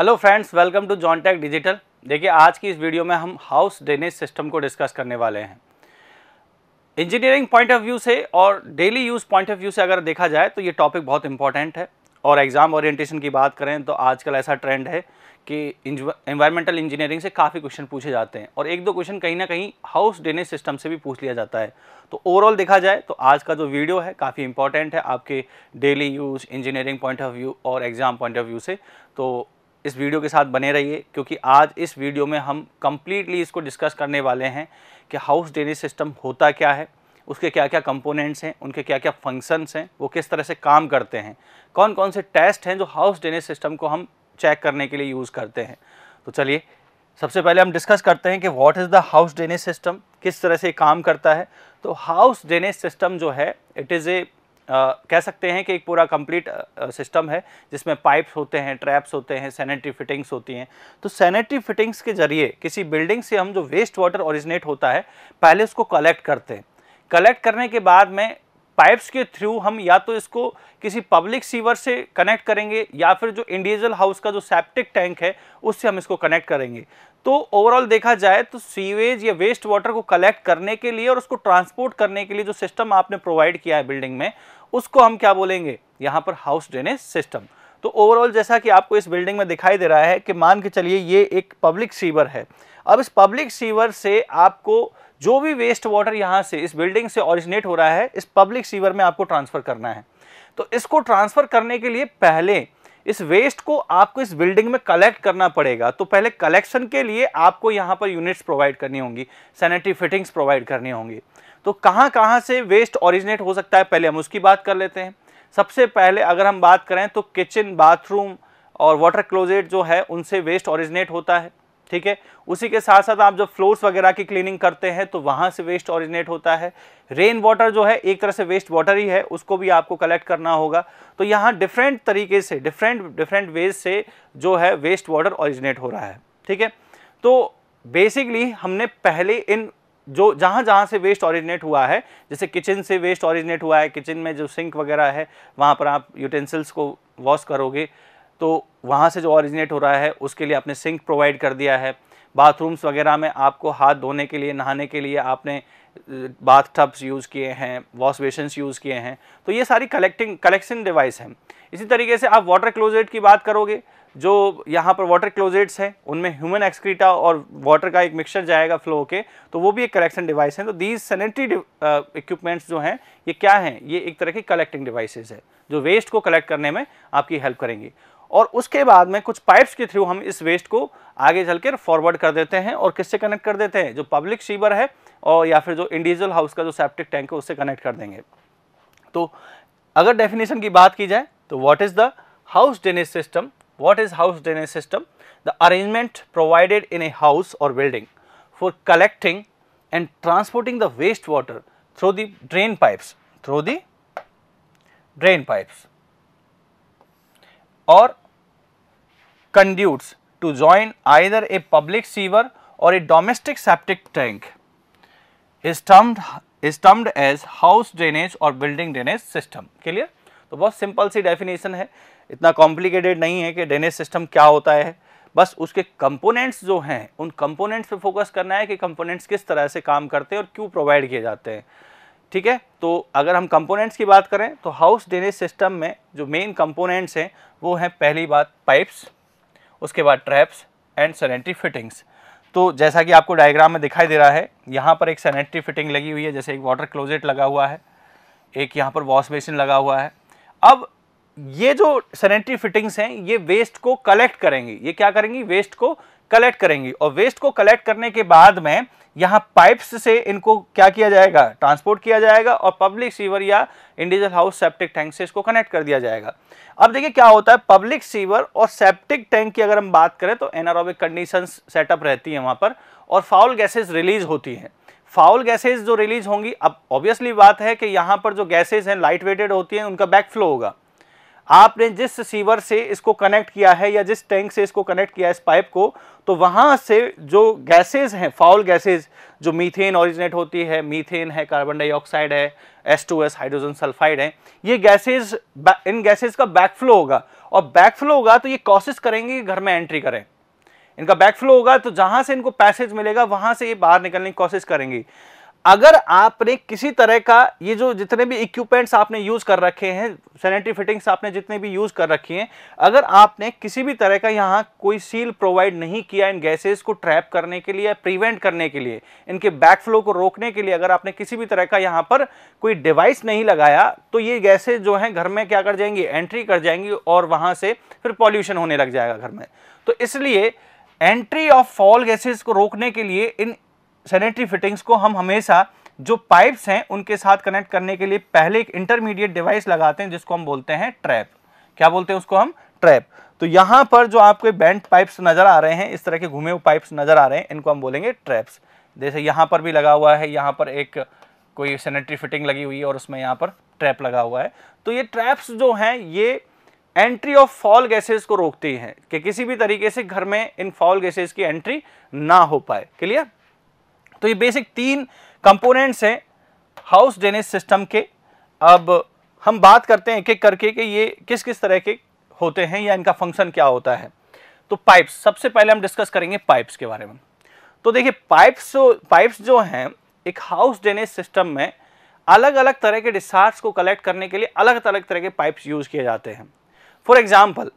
Hello friends welcome to John Tech Digital देखिए आज की इस वीडियो में हम हाउस ड्रेनेज सिस्टम को डिस्कस करने वाले हैं इंजीनियरिंग पॉइंट ऑफ व्यू से और daily use point of view से अगर देखा जाए तो ये टॉपिक बहुत इंपॉर्टेंट है और एग्ज़ाम ओरिएंटेशन की बात करें तो आजकल ऐसा ट्रेंड है कि इन्वायरमेंटल इंजीनियरिंग से काफ़ी क्वेश्चन पूछे जाते हैं और एक दो क्वेश्चन कहीं ना कहीं हाउस ड्रेनेज सिस्टम से भी पूछ लिया जाता है तो ओवरऑल देखा जाए तो आज का जो वीडियो है काफ़ी इंपॉर्टेंट है आपके daily use engineering point of view और एग्ज़ाम पॉइंट ऑफ व्यू से तो इस वीडियो के साथ बने रहिए क्योंकि आज इस वीडियो में हम कम्प्लीटली इसको डिस्कस करने वाले हैं कि हाउस ड्रेनेज सिस्टम होता क्या है उसके क्या क्या कंपोनेंट्स हैं उनके क्या क्या फंक्शंस हैं वो किस तरह से काम करते हैं कौन कौन से टेस्ट हैं जो हाउस ड्रेनेज सिस्टम को हम चेक करने के लिए यूज़ करते हैं तो चलिए सबसे पहले हम डिस्कस करते हैं कि what is the house drainage system किस तरह से काम करता है तो हाउस ड्रेनेज सिस्टम जो है इट इज़ ए कह सकते हैं कि एक पूरा कंप्लीट सिस्टम है जिसमें पाइप्स होते हैं ट्रैप्स होते हैं सैनिटरी फिटिंग्स होती हैं तो सैनिटरी फिटिंग्स के जरिए किसी बिल्डिंग से हम जो वेस्ट वाटर ओरिजिनेट होता है पहले उसको कलेक्ट करते हैं कलेक्ट करने के बाद में पाइप्स के थ्रू हम या तो इसको किसी पब्लिक सीवर से कनेक्ट करेंगे या फिर जो इंडिविजुअल हाउस का जो सेप्टिक टैंक है उससे हम इसको कनेक्ट करेंगे तो ओवरऑल देखा जाए तो सीवेज या वेस्ट वाटर को कलेक्ट करने के लिए और उसको ट्रांसपोर्ट करने के लिए जो सिस्टम आपने प्रोवाइड किया है बिल्डिंग में उसको हम क्या बोलेंगे यहाँ पर हाउस ड्रेनेज सिस्टम तो ओवरऑल जैसा कि आपको इस बिल्डिंग में दिखाई दे रहा है कि मान के चलिए ये एक पब्लिक सीवर है अब इस पब्लिक सीवर से आपको जो भी वेस्ट वाटर यहाँ से इस बिल्डिंग से ऑरिजिनेट हो रहा है इस पब्लिक सीवर में आपको ट्रांसफ़र करना है तो इसको ट्रांसफ़र करने के लिए पहले इस वेस्ट को आपको इस बिल्डिंग में कलेक्ट करना पड़ेगा तो पहले कलेक्शन के लिए आपको यहाँ पर यूनिट्स प्रोवाइड करनी होंगी सैनिटरी फिटिंग्स प्रोवाइड करनी होंगी तो कहाँ कहाँ से वेस्ट ऑरिजिनेट हो सकता है पहले हम उसकी बात कर लेते हैं सबसे पहले अगर हम बात करें तो किचन बाथरूम और वाटर क्लोजेट जो है उनसे वेस्ट ऑरिजिनेट होता है ठीक है उसी के साथ साथ आप जब फ्लोर्स वगैरह की क्लीनिंग करते हैं तो वहाँ से वेस्ट ऑरिजिनेट होता है रेन वाटर जो है एक तरह से वेस्ट वाटर ही है उसको भी आपको कलेक्ट करना होगा तो यहाँ डिफरेंट तरीके से डिफरेंट डिफरेंट वेज से जो है वेस्ट वाटर ऑरिजिनेट हो रहा है ठीक है तो बेसिकली हमने पहले इन जो जहाँ जहाँ से वेस्ट ऑरिजिनेट हुआ है जैसे किचन से वेस्ट ऑरिजिनेट हुआ है किचन में जो सिंक वगैरह है वहाँ पर आप यूटेंसिल्स को वॉश करोगे तो वहाँ से जो ऑरिजिनेट हो रहा है उसके लिए आपने सिंक प्रोवाइड कर दिया है बाथरूम्स वगैरह में आपको हाथ धोने के लिए नहाने के लिए आपने बाथ टब्स यूज़ किए हैं वॉश बेसन्स यूज़ किए हैं तो ये सारी कलेक्टिंग कलेक्शन डिवाइस हैं इसी तरीके से आप वाटर क्लोजेट की बात करोगे जो यहाँ पर वाटर क्लोजेट्स हैं उनमें ह्यूमन एक्सक्रीटा और वाटर का एक मिक्सचर जाएगा फ्लो के तो वो भी एक कलेक्शन डिवाइस हैं तो दीज सैनिटरी इक्विपमेंट्स जो हैं ये क्या हैं ये एक तरह की कलेक्टिंग डिवाइसेज है जो वेस्ट को कलेक्ट करने में आपकी हेल्प करेंगी और उसके बाद में कुछ पाइप्स के थ्रू हम इस वेस्ट को आगे चल फॉरवर्ड कर देते हैं और किससे कनेक्ट कर देते हैं जो पब्लिक शीवर है और या फिर जो इंडिविजुअल हाउस का जो सेप्टिक टैंक है उससे कनेक्ट कर देंगे तो अगर डेफिनेशन की बात की जाए तो what is the house drainage system what is house drainage system the arrangement provided in a house और building for collecting and transporting the waste water through the drain pipes through the drain pipes और conduits to join either a public sewer or a domestic septic tank is termed is termed as house drainage or building drainage system clear तो बहुत simple सी definition है इतना complicated नहीं है कि drainage system क्या होता है बस उसके कंपोनेंट्स जो हैं उन कंपोनेंट्स पे फोकस करना है कि कंपोनेंट्स किस तरह से काम करते हैं और क्यों प्रोवाइड किए जाते हैं ठीक है तो अगर हम कंपोनेंट्स की बात करें तो हाउस ड्रेनेज सिस्टम में जो मेन कंपोनेंट्स हैं वो हैं पहली बात पाइप्स उसके बाद ट्रैप्स एंड सैनिटरी फिटिंग्स तो जैसा कि आपको डायग्राम में दिखाई दे रहा है यहाँ पर एक सैनिटरी फिटिंग लगी हुई है जैसे एक वाटर क्लोजेट लगा हुआ है एक यहाँ पर वॉश बेसिन लगा हुआ है अब ये जो सैनिटरी फिटिंग्स हैं ये वेस्ट को कलेक्ट करेंगी ये क्या करेंगी वेस्ट को कलेक्ट करेंगी और वेस्ट को कलेक्ट करने के बाद में यहाँ पाइप्स से इनको क्या किया जाएगा ट्रांसपोर्ट किया जाएगा और पब्लिक सीवर या इंडिजल हाउस सेप्टिक टैंक से इसको कनेक्ट कर दिया जाएगा अब देखिए क्या होता है पब्लिक सीवर और सेप्टिक टैंक की अगर हम बात करें तो एनारोबिक कंडीशन सेटअप रहती है वहाँ पर और फाउल गैसेज रिलीज होती हैं फाउल गैसेज जो रिलीज होंगी अब ऑब्वियसली बात है कि यहाँ पर जो गैसेज हैं लाइट वेटेड होती हैं उनका बैक फ्लो होगा आपने जिस सीवर से इसको कनेक्ट किया है या जिस टैंक से इसको कनेक्ट किया है इस पाइप को तो वहाँ से जो गैसेज हैं फाउल गैसेज जो मीथेन ओरिजिनेट होती है मीथेन है कार्बन डाइऑक्साइड है S two S hydrogen sulphide है ये गैसेज इन गैसेज का बैकफ्लो होगा और बैकफ्लो होगा तो ये कोशिश करेंगे कि घर में एंट्री करें इनका बैकफ्लो होगा तो जहाँ से इनको पैसेज मिलेगा वहाँ से ये बाहर निकलने की कोशिश करेंगी अगर आपने किसी तरह का ये जो जितने भी इक्विपमेंट्स आपने यूज़ कर रखे हैं सैनिटरी फिटिंग्स आपने जितने भी यूज़ कर रखी हैं अगर आपने किसी भी तरह का यहाँ कोई सील प्रोवाइड नहीं किया इन गैसेस को ट्रैप करने के लिए प्रिवेंट करने के लिए इनके बैकफ्लो को रोकने के लिए अगर आपने किसी भी तरह का यहाँ पर कोई डिवाइस नहीं लगाया तो ये गैसेज जो हैं घर में क्या कर जाएंगी एंट्री कर जाएंगी और वहाँ से फिर पॉल्यूशन होने लग जाएगा घर में तो इसलिए एंट्री ऑफ फॉल गैसेज को रोकने के लिए इन सैनिटरी फिटिंग्स को हम हमेशा जो पाइप्स हैं उनके साथ कनेक्ट करने के लिए पहले एक इंटरमीडिएट डिवाइस लगाते हैं जिसको हम बोलते हैं ट्रैप क्या बोलते हैं उसको हम ट्रैप तो यहाँ पर जो आपके बैंड पाइप्स नज़र आ रहे हैं इस तरह के घुमे हुए पाइप्स नज़र आ रहे हैं इनको हम बोलेंगे ट्रैप्स जैसे यहाँ पर भी लगा हुआ है यहाँ पर एक कोई सैनिटरी फिटिंग लगी हुई है और उसमें यहाँ पर ट्रैप लगा हुआ है तो ये ट्रैप्स जो हैं ये एंट्री ऑफ फॉल गैसेज को रोकती हैं कि किसी भी तरीके से घर में इन फॉल गैसेज की एंट्री ना हो पाए क्लियर तो ये बेसिक तीन कंपोनेंट्स हैं हाउस ड्रेनेज सिस्टम के अब हम बात करते हैं एक एक करके कि ये किस किस तरह के होते हैं या इनका फंक्शन क्या होता है तो पाइप्स सबसे पहले हम डिस्कस करेंगे पाइप्स के बारे में तो देखिए पाइप्स जो पाइप्स जो हैं एक हाउस ड्रेनेज सिस्टम में अलग अलग तरह के डिस्चार्ज को कलेक्ट करने के लिए अलग अलग तरह के पाइप्स यूज़ किए जाते हैं फॉर एग्ज़ाम्पल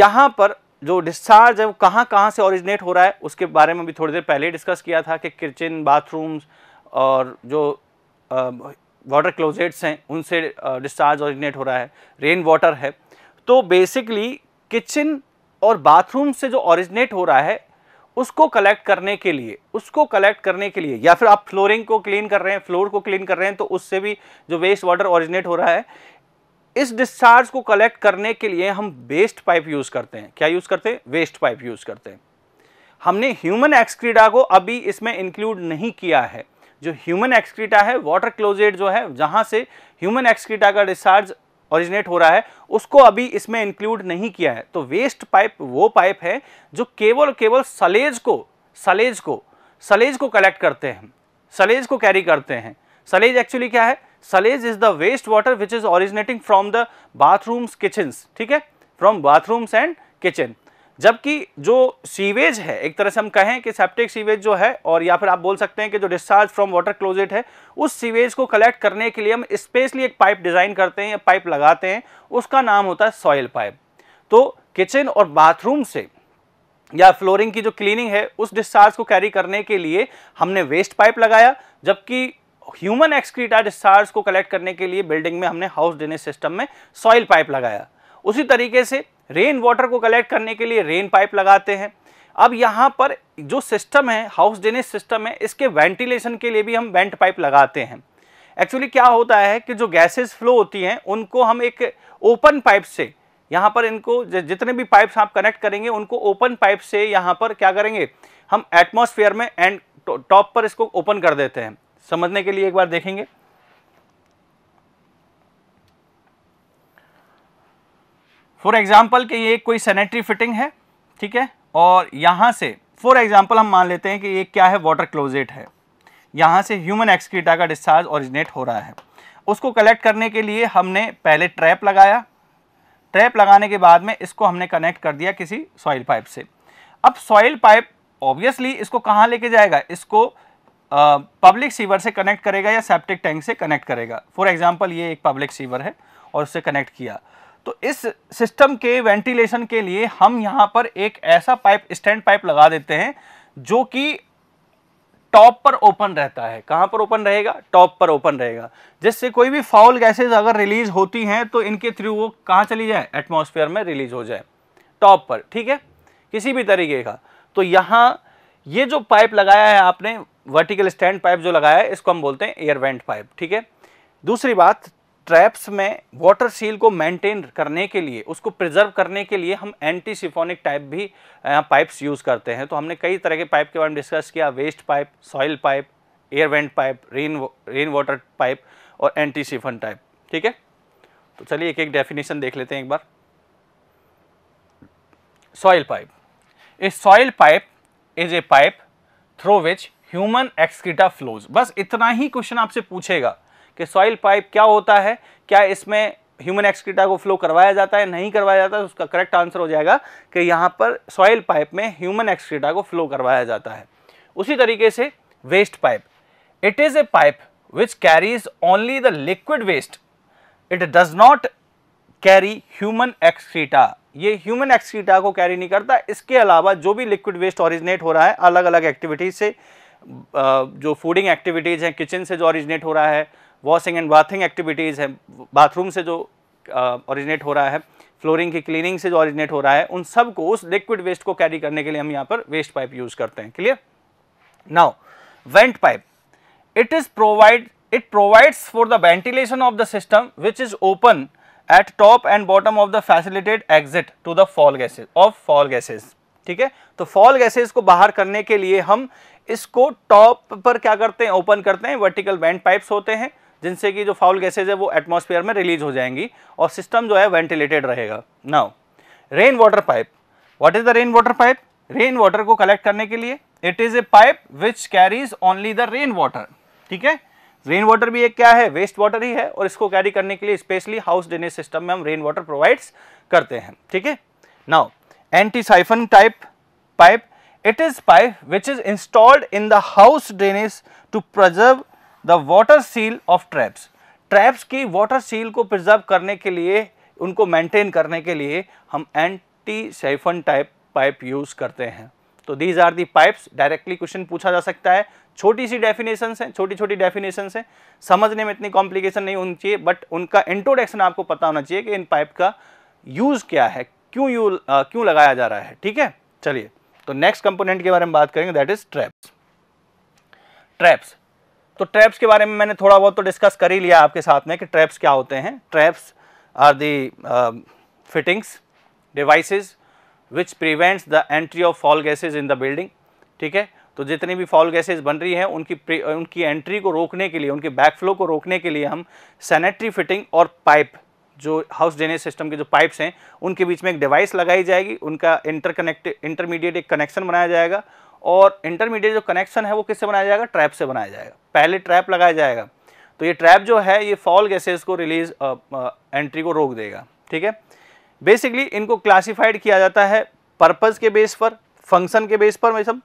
यहाँ पर जो डिस्चार्ज है वो कहाँ कहाँ से ओरिजिनेट हो रहा है उसके बारे में भी थोड़ी देर पहले डिस्कस किया था कि किचन बाथरूम्स और जो वाटर क्लोजेट्स हैं उनसे डिस्चार्ज ओरिजिनेट हो रहा है रेन वाटर है तो बेसिकली किचन और बाथरूम से जो ओरिजिनेट हो रहा है उसको कलेक्ट करने के लिए उसको कलेक्ट करने के लिए या फिर आप फ्लोरिंग को क्लीन कर रहे हैं फ्लोर को क्लीन कर रहे हैं तो उससे भी जो वेस्ट वाटर ओरिजिनेट हो रहा है इस डिस्चार्ज को कलेक्ट करने के लिए हम वेस्ट पाइप यूज़ करते हैं क्या यूज़ करते हैं वेस्ट पाइप यूज़ करते हैं हमने ह्यूमन एक्सक्रीटा को अभी इसमें इंक्लूड नहीं किया है जो ह्यूमन एक्सक्रीटा है वाटर क्लोजेट जो है जहां से ह्यूमन एक्सक्रीटा का डिस्चार्ज ऑरिजिनेट हो रहा है उसको अभी इसमें इंक्लूड नहीं किया है तो वेस्ट पाइप वो पाइप है जो केवल केवल सलेज को सलेज को सलेज को कलेक्ट करते हैं सलेज को कैरी करते हैं सलेज एक्चुअली क्या है sullage is the waste water which is originating from the bathrooms kitchens ठीक है फ्रॉम बाथरूम्स एंड किचन जबकि जो सीवेज है एक तरह से हम कहें कि सेप्टिक सीवेज जो है और या फिर आप बोल सकते हैं कि जो डिस्चार्ज फ्रॉम वाटर क्लोजेट है उस सीवेज को कलेक्ट करने के लिए हम स्पेशली एक पाइप डिज़ाइन करते हैं या पाइप लगाते हैं उसका नाम होता है सॉयल पाइप तो किचन और बाथरूम से या फ्लोरिंग की जो क्लीनिंग है उस डिस्चार्ज को कैरी करने के लिए हमने वेस्ट पाइप लगाया जबकि ह्यूमन एक्सक्रीटा डिस्चार्ज को कलेक्ट करने के लिए बिल्डिंग में हमने हाउस ड्रेनेज सिस्टम में सॉइल पाइप लगाया उसी तरीके से रेन वाटर को कलेक्ट करने के लिए रेन पाइप लगाते हैं अब यहाँ पर जो सिस्टम है हाउस ड्रेनेज सिस्टम है इसके वेंटिलेशन के लिए भी हम वेंट पाइप लगाते हैं एक्चुअली क्या होता है कि जो गैसेस फ्लो होती हैं उनको हम एक ओपन पाइप से यहाँ पर इनको जितने भी पाइप्स आप कनेक्ट करेंगे उनको ओपन पाइप से यहाँ पर क्या करेंगे हम एटमॉस्फेयर में एंड टॉप पर इसको ओपन कर देते हैं समझने के लिए एक बार देखेंगे फॉर एग्जाम्पल कि ये कोई सैनिटरी फिटिंग है ठीक है और यहां से फॉर एग्जाम्पल हम मान लेते हैं कि ये क्या है वाटर क्लोजेट है यहां से ह्यूमन एक्सक्रीटा का डिस्चार्ज ओरिजिनेट हो रहा है उसको कलेक्ट करने के लिए हमने पहले ट्रैप लगाया ट्रैप लगाने के बाद में इसको हमने कनेक्ट कर दिया किसी सॉइल पाइप से अब सॉइल पाइप ऑब्वियसली इसको कहाँ लेके जाएगा इसको पब्लिक सीवर से कनेक्ट करेगा या सेप्टिक टैंक से कनेक्ट करेगा फॉर एग्जाम्पल ये एक पब्लिक सीवर है और उससे कनेक्ट किया तो इस सिस्टम के वेंटिलेशन के लिए हम यहाँ पर एक ऐसा पाइप स्टैंड पाइप लगा देते हैं जो कि टॉप पर ओपन रहता है कहाँ पर ओपन रहेगा टॉप पर ओपन रहेगा जिससे कोई भी फाउल गैसेज अगर रिलीज होती हैं तो इनके थ्रू वो कहाँ चली जाए एटमोसफियर में रिलीज हो जाए टॉप पर ठीक है किसी भी तरीके का तो यहाँ ये जो पाइप लगाया है आपने वर्टिकल स्टैंड पाइप जो लगाया है इसको हम बोलते हैं एयर वेंट पाइप ठीक है दूसरी बात ट्रैप्स में वाटर सील को मेंटेन करने के लिए उसको प्रिजर्व करने के लिए हम एंटी सिफोनिक टाइप भी पाइप्स यूज़ करते हैं तो हमने कई तरह के पाइप के बारे में डिस्कस किया waste pipe soil pipe air vent pipe rain rain water pipe और एंटी सिफन टाइप ठीक है तो चलिए एक एक डेफिनेशन देख लेते हैं एक बार soil pipe a soil pipe is a pipe through which human excreta flows बस इतना ही क्वेश्चन आपसे पूछेगा कि सॉइल पाइप क्या होता है क्या इसमें ह्यूमन एक्सक्रीटा को फ्लो करवाया जाता है नहीं करवाया जाता है उसका करेक्ट आंसर हो जाएगा कि यहाँ पर सॉइल पाइप में ह्यूमन एक्सक्रीटा को फ्लो करवाया जाता है उसी तरीके से waste pipe it is a pipe which carries only the liquid waste it does not carry human excreta ये ह्यूमन एक्सक्रीटा को कैरी नहीं करता इसके अलावा जो भी लिक्विड वेस्ट ऑरिजिनेट हो रहा है अलग अलग एक्टिविटीज से जो फूडिंग एक्टिविटीज़ हैं किचन से जो ऑरिजिनेट हो रहा है वॉशिंग एंड बाथिंग एक्टिविटीज़ हैं बाथरूम से जो ऑरिजिनेट हो रहा है फ्लोरिंग की क्लीनिंग से जो ऑरिजिनेट हो रहा है उन सब को उस लिक्विड वेस्ट को कैरी करने के लिए हम यहाँ पर वेस्ट पाइप यूज़ करते हैं clear now vent pipe it is provide it provides for the ventilation of the system which is open at top and bottom of the facilitated exit to the foul gases of foul gases ठीक है तो fall gases को बाहर करने के लिए हम इसको टॉप पर क्या करते हैं ओपन करते हैं वर्टिकल वेंट पाइप्स होते हैं जिनसे कि जो फाउल गैसेज है वो एटमोसफियर में रिलीज हो जाएंगी और सिस्टम जो है वेंटिलेटेड रहेगा now rain water pipe what is the rain water pipe rain water को कलेक्ट करने के लिए it is a pipe which carries only the rain water ठीक है रेन वाटर भी एक क्या है वेस्ट वाटर ही है और इसको कैरी करने के लिए स्पेशली हाउस ड्रेनेज सिस्टम में हम रेन वाटर प्रोवाइड्स करते हैं ठीक है now anti siphon type pipe It is pipe which is installed in the house drainage to preserve the water seal of traps. Traps की वाटर सील को preserve करने के लिए उनको मेंटेन करने के लिए हम anti siphon type pipe use करते हैं तो these are the pipes directly question पूछा जा सकता है छोटी सी डेफिनेशन हैं छोटी छोटी डेफिनेशन हैं समझने में इतनी कॉम्प्लिकेशन नहीं होनी चाहिए बट उनका इंट्रोडक्शन आपको पता होना चाहिए कि इन पाइप का यूज़ क्या है क्यों यू क्यों लगाया जा रहा है ठीक है चलिए तो नेक्स्ट कंपोनेंट के बारे में बात करेंगे दैट इज ट्रैप्स ट्रैप्स तो ट्रैप्स के बारे में मैंने थोड़ा बहुत तो डिस्कस कर ही लिया आपके साथ में कि ट्रैप्स क्या होते हैं traps are the fittings devices which prevents the entry of foul gases in the building ठीक है तो जितनी भी फॉल गैसेज बन रही हैं उनकी उनकी एंट्री को रोकने के लिए उनके बैकफ्लो को रोकने के लिए हम सैनिटरी फिटिंग और पाइप जो हाउस ड्रेनेज सिस्टम के जो पाइप्स हैं उनके बीच में एक डिवाइस लगाई जाएगी उनका इंटरकनेक्ट इंटरमीडिएट एक कनेक्शन बनाया जाएगा और इंटरमीडिएट जो कनेक्शन है वो किससे बनाया जाएगा ट्रैप से बनाया जाएगा पहले ट्रैप लगाया जाएगा तो ये ट्रैप जो है ये फॉल गैसेज को रिलीज एंट्री को रोक देगा ठीक है बेसिकली इनको क्लासीफाइड किया जाता है पर्पज़ के बेस पर फंक्शन के बेस पर मैं सब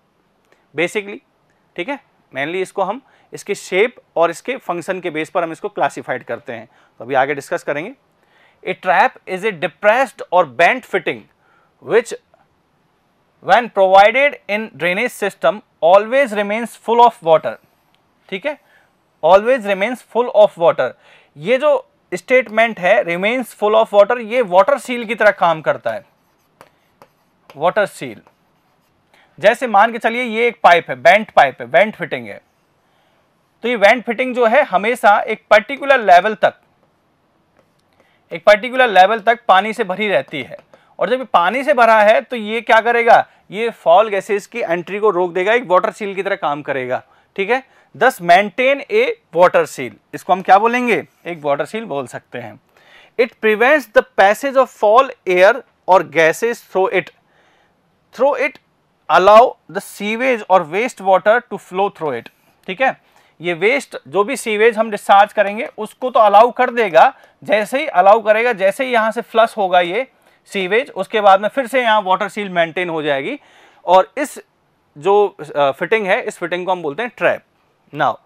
बेसिकली ठीक है मेनली इसको हम इसके शेप और इसके फंक्शन के बेस पर हम इसको क्लासिफाइड करते हैं तो अभी आगे डिस्कस करेंगे A trap is a depressed or bent fitting which when provided in drainage system always remains full of water ठीक है always remains full of water ये जो statement है remains full of water ये water seal की तरह काम करता है water seal जैसे मान के चलिए ये एक पाइप है बेंट पाइप है बेंट फिटिंग है तो ये वेंट फिटिंग जो है हमेशा एक पर्टिकुलर लेवल तक एक पर्टिकुलर लेवल तक पानी से भरी रहती है और जब पानी से भरा है तो ये क्या करेगा ये फॉल गैसेस की एंट्री को रोक देगा एक वाटर सील की तरह काम करेगा ठीक है दस मेंटेन ए वाटर सील इसको हम क्या बोलेंगे एक वाटर सील बोल सकते हैं it prevents the passage of foul air और gases through it through it allow the sewage और waste water to flow through it ठीक है ये वेस्ट जो भी सीवेज हम डिस्चार्ज करेंगे उसको तो अलाउ कर देगा जैसे ही अलाउ करेगा जैसे ही यहाँ से फ्लश होगा ये सीवेज उसके बाद में फिर से यहाँ वाटर सील मेंटेन हो जाएगी और इस जो फिटिंग है इस फिटिंग को हम बोलते हैं trap now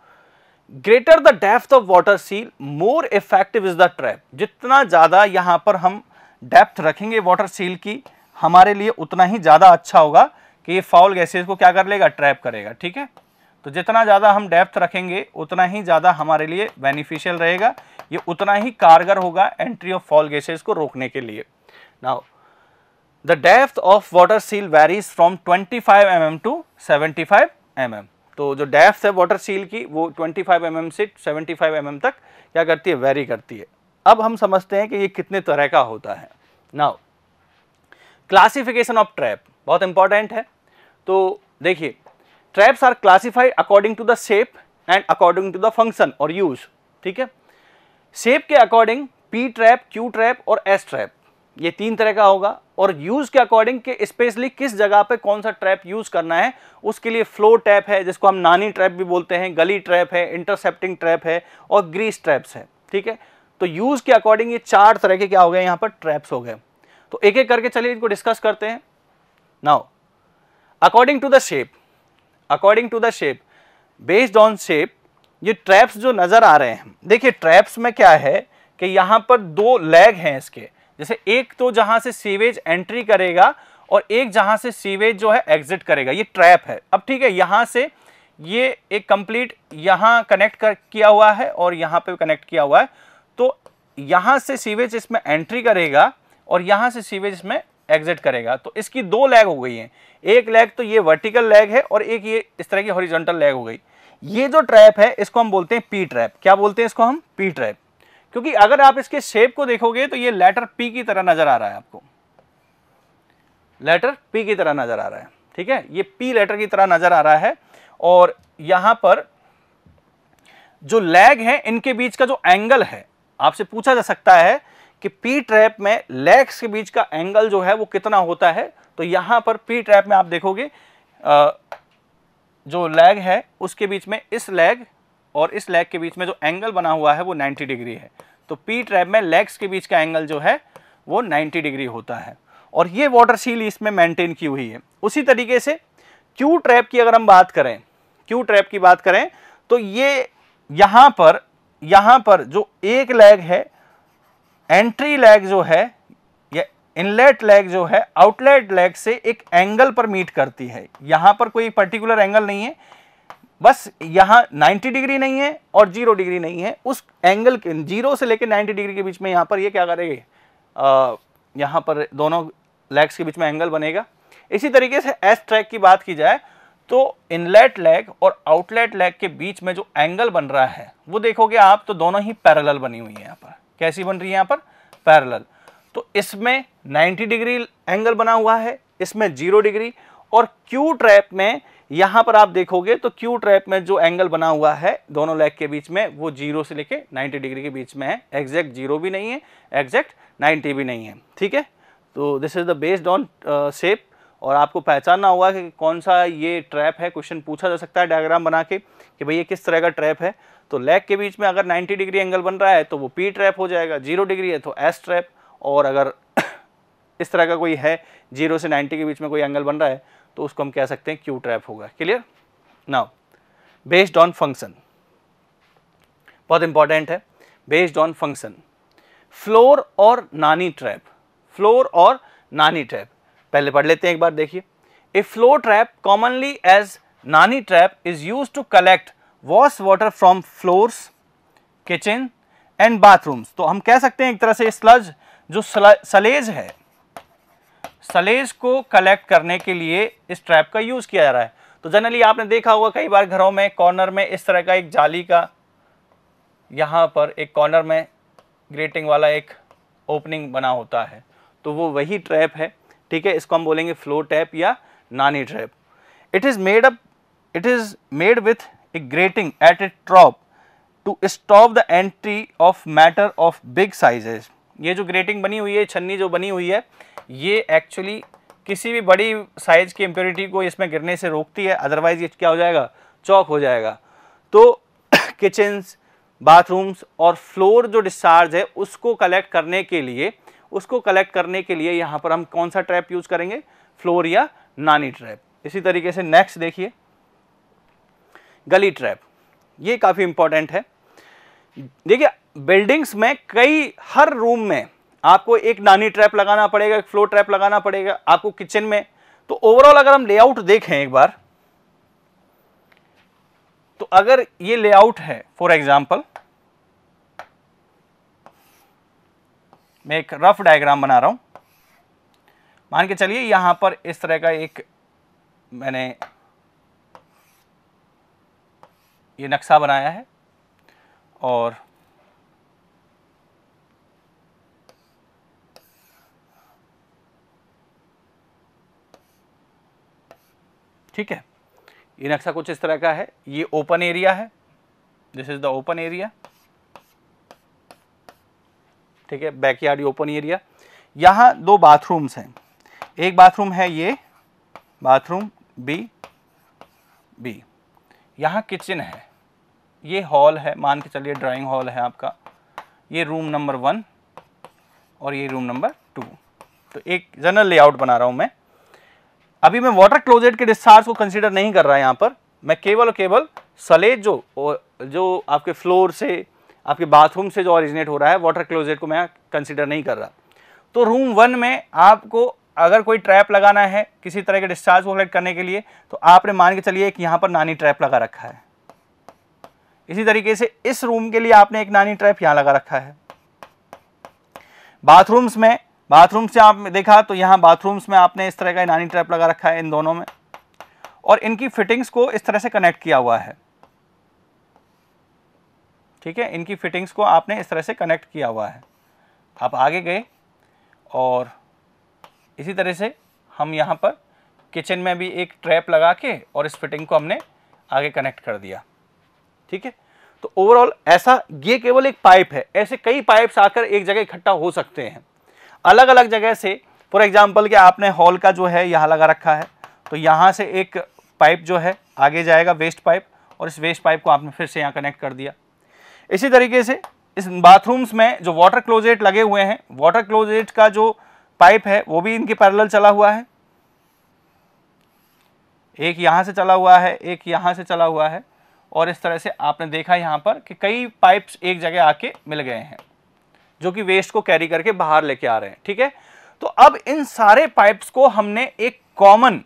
greater the depth of water seal more effective is the trap जितना ज़्यादा यहाँ पर हम डेप्थ रखेंगे वाटर सील की हमारे लिए उतना ही ज़्यादा अच्छा होगा कि ये फाउल गैसेज को क्या कर लेगा ट्रैप करेगा ठीक है तो जितना ज़्यादा हम डेप्थ रखेंगे उतना ही ज़्यादा हमारे लिए बेनिफिशियल रहेगा ये उतना ही कारगर होगा एंट्री ऑफ फॉल गैसेज को रोकने के लिए now seal depth of twenty five M M 25 mm five M mm तो जो डेप्थ है वाटर सील की वो 25 mm से 75 mm तक क्या करती है वेरी करती है अब हम समझते हैं कि ये कितने तरह का होता है नाउ क्लासिफिकेशन ऑफ ट्रैप बहुत इंपॉर्टेंट है तो देखिए traps are classified according to the shape and according to the function और यूज ठीक है शेप के according P trap Q trap और एस ट्रैप ये तीन तरह का होगा और यूज़ के अकॉर्डिंग कि स्पेशली किस जगह पे कौन सा ट्रैप यूज़ करना है उसके लिए फ्लो ट्रैप है जिसको हम नानी ट्रैप भी बोलते हैं गली ट्रैप है इंटरसेप्टिंग ट्रैप है और ग्रीस ट्रैप्स है ठीक है तो यूज़ के अकॉर्डिंग ये चार तरह के क्या हो गए यहाँ पर ट्रैप्स हो गए तो एक एक करके चलिए इनको डिस्कस करते हैं now according to the shape according to the shape based on shape ये ट्रैप्स जो नज़र आ रहे हैं देखिए ट्रैप्स में क्या है कि यहाँ पर दो लेग हैं इसके जैसे एक तो जहाँ से सीवेज एंट्री करेगा और एक जहाँ से सीवेज जो है एग्जिट करेगा ये ट्रैप है अब ठीक है यहाँ से ये एक कंप्लीट यहाँ कनेक्ट कर किया हुआ है और यहाँ पे कनेक्ट किया हुआ है तो यहाँ से सीवेज इसमें एंट्री करेगा और यहाँ से सीवेज इसमें एग्जिट करेगा तो इसकी दो लैग हो गई है एक लैग तो ये वर्टिकल लैग है और एक ये इस तरह की हॉरिजॉन्टल लैग हो गई ये जो ट्रैप है इसको हम बोलते हैं पी ट्रैप क्या बोलते हैं इसको हम पी ट्रैप क्योंकि अगर आप इसके शेप को देखोगे तो ये लेटर पी की तरह नजर आ रहा है आपको लेटर पी की तरह नजर आ रहा है ठीक है ये पी लेटर की तरह नजर आ रहा है और यहां पर जो लैग है इनके बीच का जो एंगल है आपसे पूछा जा सकता है कि पी ट्रैप में लेग्स के बीच का एंगल जो है वो कितना होता है तो यहाँ पर पी ट्रैप में आप देखोगे आ, जो लेग है उसके बीच में इस लेग और इस लेग के बीच में जो एंगल बना हुआ है वो 90 डिग्री है तो पी ट्रैप में लेग्स के बीच का एंगल जो है वो 90 डिग्री होता है और ये वाटर सील इसमें मेंटेन की हुई है उसी तरीके से क्यू ट्रैप की अगर हम बात करें क्यू ट्रैप की बात करें तो ये यहाँ पर यहाँ पर जो एक लेग है एंट्री लैग जो है या इनलेट लैग जो है आउटलेट लैग से एक एंगल पर मीट करती है यहाँ पर कोई पर्टिकुलर एंगल नहीं है बस यहाँ 90 डिग्री नहीं है और जीरो डिग्री नहीं है उस एंगल के जीरो से लेकर 90 डिग्री के बीच में यहाँ पर ये यह क्या करेगी यहाँ पर दोनों लेग्स के बीच में एंगल बनेगा इसी तरीके से एस ट्रैक की बात की जाए तो इनलेट लैग और आउटलेट लेग के बीच में जो एंगल बन रहा है वो देखोगे आप तो दोनों ही पैरेलल बनी हुई है यहाँ पर कैसी बन रही है यहाँ पर पैरल तो इसमें 90 डिग्री एंगल बना हुआ है इसमें जीरो डिग्री और क्यू ट्रैप में यहाँ पर आप देखोगे तो क्यू ट्रैप में जो एंगल बना हुआ है दोनों लेग के बीच में वो जीरो से लेके 90 डिग्री के बीच में है एग्जैक्ट जीरो भी नहीं है एग्जैक्ट 90 भी नहीं है ठीक है तो this is the based on shape और आपको पहचानना होगा कि कौन सा ये ट्रैप है क्वेश्चन पूछा जा सकता है डायग्राम बना के कि भाई ये किस तरह का ट्रैप है तो लेग के बीच में अगर 90 डिग्री एंगल बन रहा है तो वो पी ट्रैप हो जाएगा जीरो डिग्री है तो एस ट्रैप और अगर इस तरह का कोई है जीरो से नाइन्टी के बीच में कोई एंगल बन रहा है तो उसको हम कह सकते हैं क्यू ट्रैप होगा clear now based on function बहुत इंपॉर्टेंट है बेस्ड ऑन फंक्शन फ्लोर और नानी ट्रैप फ्लोर और नानी ट्रैप पहले पढ़ लेते हैं एक बार देखिए a floor trap commonly as nahani trap is use to collect wash water from floors kitchen and bathrooms तो हम कह सकते हैं एक तरह से स्लज जो सलेज है सलेज को कलेक्ट करने के लिए इस ट्रैप का यूज़ किया जा रहा है तो जनरली आपने देखा होगा कई बार घरों में कॉर्नर में इस तरह का एक जाली का यहां पर एक कॉर्नर में ग्रेटिंग वाला एक ओपनिंग बना होता है तो वो वही ट्रैप है ठीक है इसको हम बोलेंगे फ्लो ट्रैप या nahani trap it is made up It is made with a grating at its top to stop the entry of matter of big sizes. ये जो ग्रेटिंग बनी हुई है छन्नी जो बनी हुई है ये एक्चुअली किसी भी बड़ी साइज की इम्प्योरिटी को इसमें गिरने से रोकती है अदरवाइज ये क्या हो जाएगा चौक हो जाएगा तो किचन्स बाथरूम्स और फ्लोर जो डिस्चार्ज है उसको कलेक्ट करने के लिए उसको कलेक्ट करने के लिए यहाँ पर हम कौन सा ट्रैप यूज़ करेंगे फ्लोर या नानी ट्रैप इसी तरीके से नेक्स्ट देखिए गली ट्रैप ये काफ़ी इंपॉर्टेंट है देखिए बिल्डिंग्स में कई हर रूम में आपको एक नानी ट्रैप लगाना पड़ेगा एक फ्लो ट्रैप लगाना पड़ेगा आपको किचन में तो ओवरऑल अगर हम लेआउट देखें एक बार तो अगर ये लेआउट है फॉर एग्जाम्पल मैं एक रफ डायग्राम बना रहा हूं मान के चलिए यहां पर इस तरह का एक मैंने ये नक्शा बनाया है और ठीक है ये नक्शा कुछ इस तरह का है ये ओपन एरिया है this is the open area ठीक है बैक यार्ड ओपन एरिया यहां दो बाथरूम्स हैं एक बाथरूम है ये बाथरूम बी बी यहां किचन है ये हॉल है मान के चलिए ड्राइंग हॉल है आपका ये रूम नंबर वन और ये रूम नंबर टू तो एक जनरल लेआउट बना रहा हूँ मैं अभी मैं वाटर क्लोजेट के डिस्चार्ज को कंसिडर नहीं कर रहा है यहाँ पर मैं केवल और केवल सलेज जो जो आपके फ्लोर से आपके बाथरूम से जो ऑरिजिनेट हो रहा है वाटर क्लोजेट को मैं कंसिडर नहीं कर रहा तो रूम वन में आपको अगर कोई ट्रैप लगाना है किसी तरह के डिस्चार्ज को कलेक्ट करने के लिए तो आपने मान के चलिए कि यहाँ पर नानी ट्रैप लगा रखा है इसी तरीके से इस रूम के लिए आपने एक नानी ट्रैप यहाँ लगा रखा है बाथरूम्स में बाथरूम से आप देखा तो यहाँ बाथरूम्स में आपने इस तरह का नानी ट्रैप लगा रखा है इन दोनों में और इनकी फिटिंग्स को इस तरह से कनेक्ट किया हुआ है ठीक है इनकी फिटिंग्स को आपने इस तरह से कनेक्ट किया हुआ है आप आगे गए और इसी तरह से हम यहाँ पर किचन में भी एक ट्रैप लगा के और इस फिटिंग को हमने आगे कनेक्ट कर दिया ठीक है तो ओवरऑल ऐसा ये केवल एक पाइप है ऐसे कई पाइप्स आकर एक जगह इकट्ठा हो सकते हैं अलग अलग जगह से फॉर एग्जाम्पल कि आपने हॉल का जो है यहाँ लगा रखा है तो यहाँ से एक पाइप जो है आगे जाएगा वेस्ट पाइप और इस वेस्ट पाइप को आपने फिर से यहाँ कनेक्ट कर दिया इसी तरीके से इस बाथरूम्स में जो वाटर क्लोजेट लगे हुए हैं वाटर क्लोजेट का जो पाइप है वो भी इनके पैरल चला हुआ है एक यहाँ से चला हुआ है एक यहाँ से चला हुआ है और इस तरह से आपने देखा यहाँ पर कि कई पाइप्स एक जगह आके मिल गए हैं जो कि वेस्ट को कैरी करके बाहर लेके आ रहे हैं ठीक है तो अब इन सारे पाइप्स को हमने एक कॉमन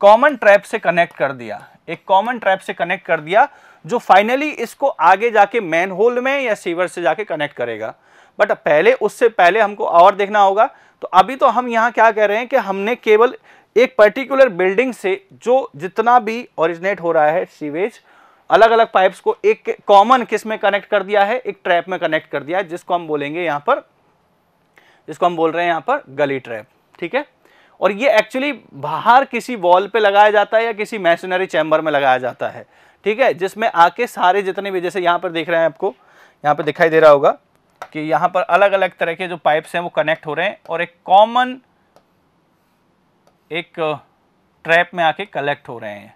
कॉमन ट्रैप से कनेक्ट कर दिया एक कॉमन ट्रैप से कनेक्ट कर दिया जो फाइनली इसको आगे जाके मैन होल में या सीवर से जाके कनेक्ट करेगा बट पहले उससे पहले हमको और देखना होगा तो अभी तो हम यहाँ क्या कह रहे हैं कि हमने केवल एक पर्टिकुलर बिल्डिंग से जो जितना भी ओरिजिनेट हो रहा है सीवेज अलग अलग पाइप्स को एक कॉमन किस में कनेक्ट कर दिया है एक ट्रैप में कनेक्ट कर दिया है जिसको हम बोलेंगे यहाँ पर जिसको हम बोल रहे हैं यहाँ पर गली ट्रैप ठीक है और ये एक्चुअली बाहर किसी वॉल पे लगाया जाता है या किसी मैशनरी चैम्बर में लगाया जाता है ठीक है जिसमें आके सारे जितने भी जैसे यहाँ पर देख रहे हैं आपको यहाँ पर दिखाई दे रहा होगा कि यहाँ पर अलग अलग तरह के जो पाइप्स हैं वो कनेक्ट हो रहे हैं और एक कॉमन एक ट्रैप में आके कलेक्ट हो रहे हैं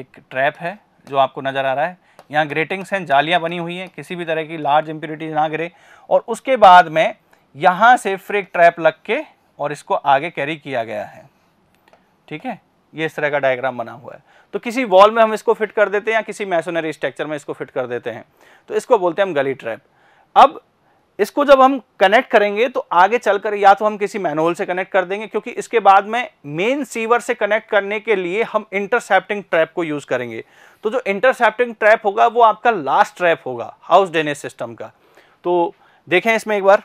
एक ट्रैप है जो आपको नज़र आ रहा है यहाँ ग्रेटिंग्स हैं जालियाँ बनी हुई हैं किसी भी तरह की लार्ज इम्प्यूरिटीज ना गिरे और उसके बाद में यहाँ से फिर एक ट्रैप लग के और इसको आगे कैरी किया गया है ठीक है ये इस तरह का डायग्राम बना हुआ है तो किसी वॉल में हम इसको फिट कर देते हैं या किसी मैसोनरी स्ट्रक्चर में इसको फिट कर देते हैं तो इसको बोलते हैं हम गली ट्रैप अब इसको जब हम कनेक्ट करेंगे तो आगे चलकर या तो हम किसी मैनोहल से कनेक्ट कर देंगे क्योंकि इसके बाद में मेन सीवर से कनेक्ट करने के लिए हम इंटरसेप्टिंग ट्रैप को यूज़ करेंगे तो जो इंटरसेप्टिंग ट्रैप होगा वो आपका लास्ट ट्रैप होगा हाउस ड्रेनेज सिस्टम का तो देखें इसमें एक बार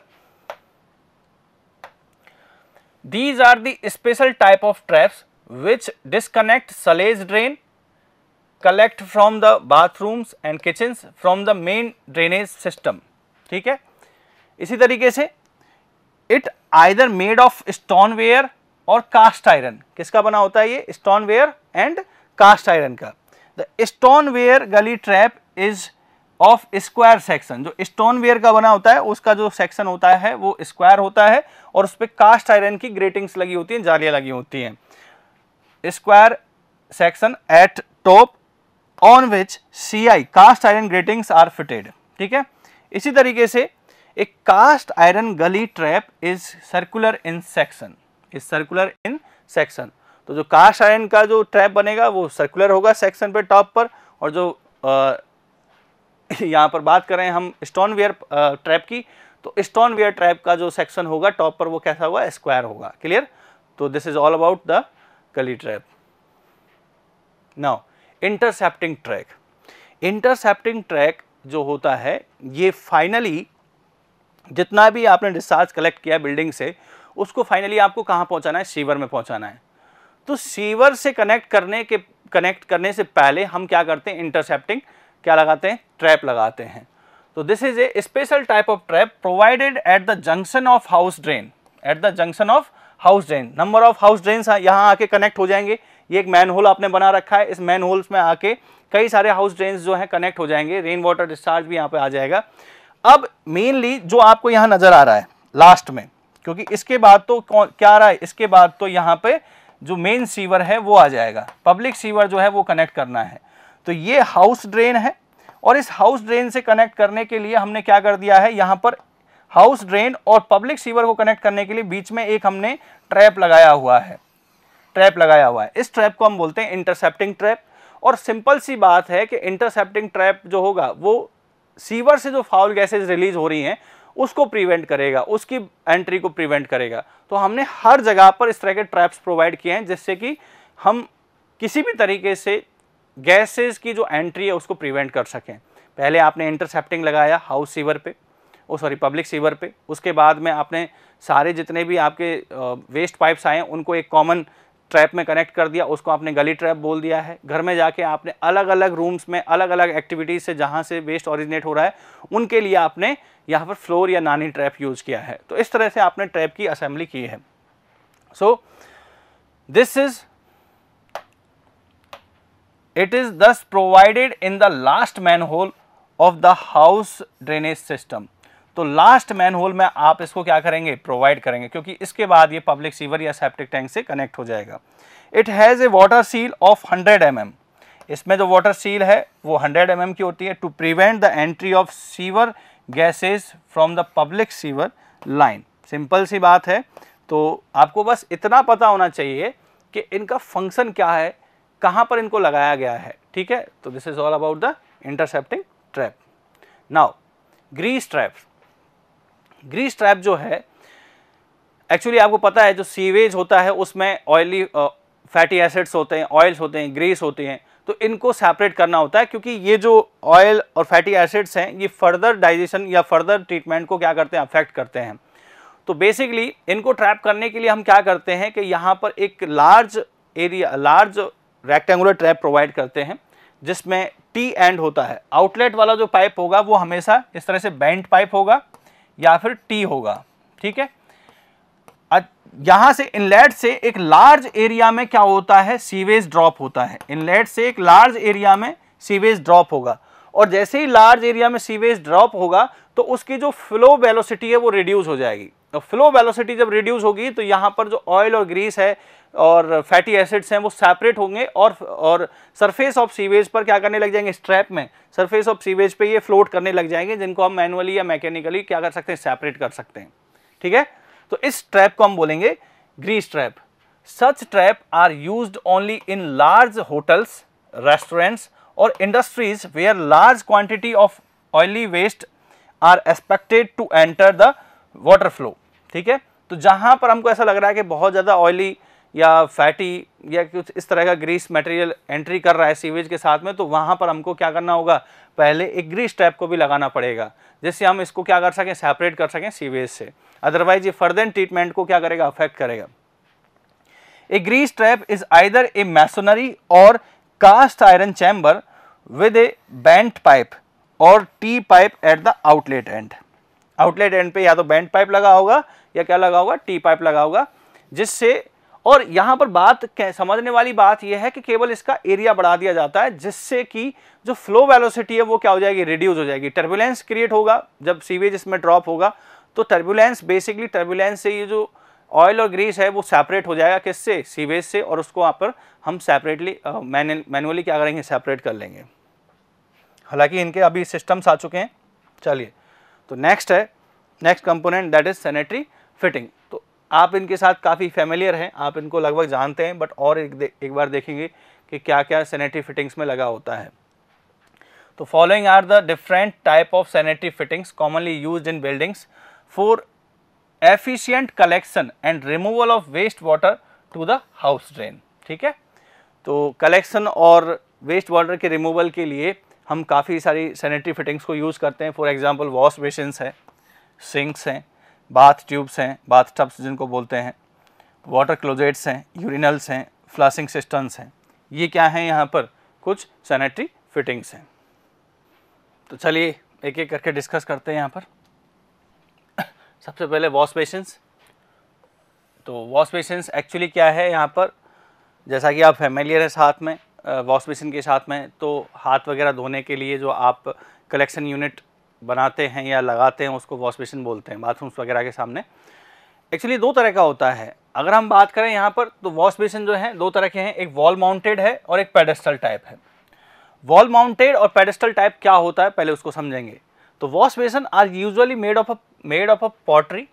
दीज आर देशल type of traps which disconnect sullage drain collect from the bathrooms and kitchen from the main drainage system ठीक है इसी तरीके से it either made of stone ware और कास्ट आयरन किसका बना होता है ये stone ware and cast iron का the stone ware gully trap is of square section जो स्टोन वेयर का बना होता है उसका जो सेक्शन होता है वो स्क्वायर होता है और उस पर कास्ट आयरन की ग्रेटिंग्स लगी होती हैं जालियाँ लगी होती हैं square section at top on which C I cast iron gratings are fitted ठीक है इसी तरीके से a cast iron gully trap is circular in section is circular in section तो जो कास्ट आयरन का जो ट्रैप बनेगा वो सर्कुलर होगा सेक्शन पे टॉप पर और जो यहाँ पर बात करें हम स्टोन वेयर ट्रैप की तो स्टोन वेयर ट्रैप का जो सेक्शन होगा टॉप पर वो कैसा होगा स्क्वायर होगा क्लियर तो this is all about the gully trap now intercepting trap intercepting trap जो होता है ये फाइनली जितना भी आपने डिस्चार्ज कलेक्ट किया बिल्डिंग से उसको फाइनली आपको कहाँ पहुँचाना है सीवर में पहुँचाना है तो सीवर से कनेक्ट करने के कनेक्ट करने से पहले हम क्या करते हैं इंटरसेप्टिंग क्या लगाते हैं ट्रैप लगाते हैं तो this is a special type of trap provided at the junction of house drain at the junction of house drain number of house drain यहाँ आके कनेक्ट हो जाएंगे ये एक मैन होल आपने बना रखा है इस मैन होल्स में आके कई सारे हाउस ड्रेन जो हैं कनेक्ट हो जाएंगे रेन वाटर डिस्चार्ज भी यहाँ पे आ जाएगा अब मेनली जो आपको यहां नज़र आ रहा है लास्ट में क्योंकि इसके बाद तो क्या आ रहा है इसके बाद तो यहाँ पे जो मेन सीवर है वो आ जाएगा पब्लिक सीवर जो है वो कनेक्ट करना है तो ये हाउस ड्रेन है और इस हाउस ड्रेन से कनेक्ट करने के लिए हमने क्या कर दिया है यहां पर हाउस ड्रेन और पब्लिक सीवर को कनेक्ट करने के लिए बीच में एक हमने ट्रैप लगाया हुआ है ट्रैप लगाया हुआ है इस ट्रैप को हम बोलते हैं इंटरसेप्टिंग ट्रैप और सिंपल सी बात है कि इंटरसेप्टिंग ट्रैप जो होगा वो सीवर से जो फाउल गैसेज रिलीज हो रही हैं उसको प्रिवेंट करेगा उसकी एंट्री को प्रिवेंट करेगा तो हमने हर जगह पर इस तरह के ट्रैप्स प्रोवाइड किए हैं जिससे कि हम किसी भी तरीके से गैसेज की जो एंट्री है उसको प्रिवेंट कर सकें पहले आपने इंटरसेप्टिंग लगाया हाउस सीवर पे ओ सॉरी पब्लिक सीवर पे उसके बाद में आपने सारे जितने भी आपके वेस्ट पाइप्स आए उनको एक कॉमन ट्रैप में कनेक्ट कर दिया उसको आपने गली ट्रैप बोल दिया है घर में जाके आपने अलग अलग रूम्स में अलग अलग एक्टिविटीज़ से जहाँ से वेस्ट ऑरिजिनेट हो रहा है उनके लिए आपने यहाँ पर फ्लोर या नानी ट्रैप यूज़ किया है तो इस तरह से आपने ट्रैप की असेंबली की है so this is is this provided in the last manhole of the house drainage system तो लास्ट मैन होल में आप इसको क्या करेंगे प्रोवाइड करेंगे क्योंकि इसके बाद ये पब्लिक सीवर या सेप्टिक टैंक से कनेक्ट हो जाएगा it has a water seal of hundred m mm. इसमें जो वाटर सील है वो हंड्रेड एम mm की होती है to prevent the entry of sewer gases from the public sewer line simple सी बात है तो आपको बस इतना पता होना चाहिए कि इनका फंक्शन क्या है कहाँ पर इनको लगाया गया है ठीक है तो this is all about the intercepting trap now grease traps grease trap जो है एक्चुअली आपको पता है जो सीवेज होता है उसमें ऑयली फैटी एसिड्स होते हैं ऑयल्स होते हैं ग्रीस होते हैं तो इनको सेपरेट करना होता है क्योंकि ये जो ऑयल और फैटी एसिड्स हैं ये फर्दर डाइजेशन या फर्दर ट्रीटमेंट को क्या करते हैं अफेक्ट करते हैं तो बेसिकली इनको ट्रैप करने के लिए हम क्या करते हैं कि यहाँ पर एक large area large rectangular trap provide करते हैं जिसमें टी एंड होता है आउटलेट वाला जो पाइप होगा वो हमेशा इस तरह से बैंड पाइप होगा या फिर टी होगा ठीक है यहां से इनलेट से एक लार्ज एरिया में क्या होता है सीवेज ड्रॉप होता है इनलेट से एक लार्ज एरिया में सीवेज ड्रॉप होगा और जैसे ही लार्ज एरिया में सीवेज ड्रॉप होगा तो उसकी जो फ्लो वेलोसिटी है वो रिड्यूस हो जाएगी तो फ्लो वेलोसिटी जब रिड्यूस होगी तो यहां पर जो ऑयल और ग्रीस है और फैटी एसिड्स हैं वो सेपरेट होंगे और और सरफेस ऑफ सीवेज पर क्या करने लग जाएंगे स्ट्रैप में सरफेस ऑफ सीवेज पे ये फ्लोट करने लग जाएंगे जिनको हम मैनुअली या मैकेनिकली क्या कर सकते हैं सेपरेट कर सकते हैं ठीक है तो इस ट्रैप को हम बोलेंगे grease trap such trap are use only in large hotels restaurants और industries where large quantity of oily waste are expected to enter the water flow ठीक है तो जहां पर हमको ऐसा लग रहा है कि बहुत ज़्यादा ऑयली या फैटी या कुछ इस तरह का ग्रीस मटेरियल एंट्री कर रहा है सीवेज के साथ में तो वहाँ पर हमको क्या करना होगा पहले एक ग्रीस ट्रैप को भी लगाना पड़ेगा जिससे हम इसको क्या कर सकें सेपरेट कर सकें सीवेज से अदरवाइज ये फर्दर ट्रीटमेंट को क्या करेगा अफेक्ट करेगा a grease trap is either a masonry or cast iron chamber with a bend pipe or tee pipe at the outlet end outlet end पे या तो बैंड पाइप लगा होगा या क्या लगा होगा टी पाइप लगा होगा जिससे और यहाँ पर बात समझने वाली बात यह है कि केवल इसका एरिया बढ़ा दिया जाता है जिससे कि जो फ्लो वेलोसिटी है वो क्या हो जाएगी रिड्यूस हो जाएगी टर्बुलेंस क्रिएट होगा जब सीवेज इसमें ड्रॉप होगा तो टर्बुलेंस बेसिकली टर्बुलेंस से ये जो ऑयल और ग्रीस है वो सेपरेट हो जाएगा किससे सीवेज से और उसको वहाँ पर हम सेपरेटली मैनुअली क्या करेंगे सेपरेट कर लेंगे हालांकि इनके अभी सिस्टम्स आ चुके हैं चलिए तो नेक्स्ट है next component that is sanitary fitting तो आप इनके साथ काफ़ी फेमिलियर हैं आप इनको लगभग जानते हैं बट और एक, दे, एक बार देखेंगे कि क्या क्या सैनिटरी फिटिंग्स में लगा होता है तो following are the different type of sanitary fittings commonly use in buildings for efficient collection and removal of waste water to the house drain ठीक है तो कलेक्शन और वेस्ट वाटर के रिमूवल के लिए हम काफ़ी सारी सैनिटरी फिटिंग्स को यूज़ करते हैं फॉर एग्जाम्पल वॉश बेसिन है सिंक्स हैं बाथ ट्यूब्स हैं बाथ टब्स जिनको बोलते हैं वाटर क्लोजेट्स हैं यूरिनल्स हैं फ्लासिंग सिस्टम्स हैं ये क्या हैं यहाँ पर कुछ सैनिटरी फिटिंग्स हैं तो चलिए एक एक करके डिस्कस करते हैं यहाँ पर सबसे पहले वॉश बेसिन्स तो वॉश बेसिन्स एक्चुअली क्या है यहाँ पर जैसा कि आप फैमिलियर है साथ में वॉश बेसिन के साथ में तो हाथ वगैरह धोने के लिए जो आप कलेक्शन यूनिट बनाते हैं या लगाते हैं उसको वॉश बेसिन बोलते हैं बाथरूम्स वगैरह के सामने एक्चुअली दो तरह का होता है अगर हम बात करें यहाँ पर तो वॉश बेसिन जो है दो तरह के हैं एक वॉल माउंटेड है और एक पेडेस्टल टाइप है वॉल माउंटेड और पेडेस्टल टाइप क्या होता है पहले उसको समझेंगे तो wash basin are usually made of a made of a pottery